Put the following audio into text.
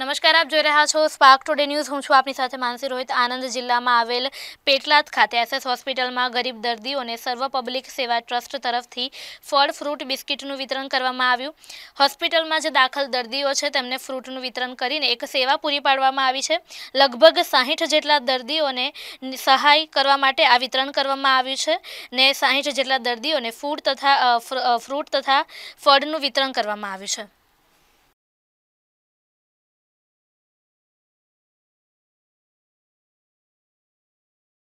નમસ્કાર આપ જોઈ રહ્યા છો સ્પાર્ક ટુડે ન્યૂઝ હું છું આપની સાથે માનસી રોહિત આનંદ જિલ્લામાં આવેલ પેટલાદ ખાતે એસએસ હોસ્પિટલમાં ગરીબ દર્દીઓને સર્વ પબ્લિક સેવા ટ્રસ્ટ તરફથી ફળ ફ્રૂટ બિસ્કિટનું વિતરણ કરવામાં આવ્યું હોસ્પિટલમાં જે દાખલ દર્દીઓ છે તેમને ફ્રૂટનું વિતરણ કરીને એક સેવા પૂરી પાડવામાં આવી છે લગભગ સાહીઠ જેટલા દર્દીઓને સહાય કરવા માટે આ વિતરણ કરવામાં આવ્યું છે ને સાહીઠ જેટલા દર્દીઓને ફૂડ તથા ફ્રૂટ તથા ફળનું વિતરણ કરવામાં આવ્યું છે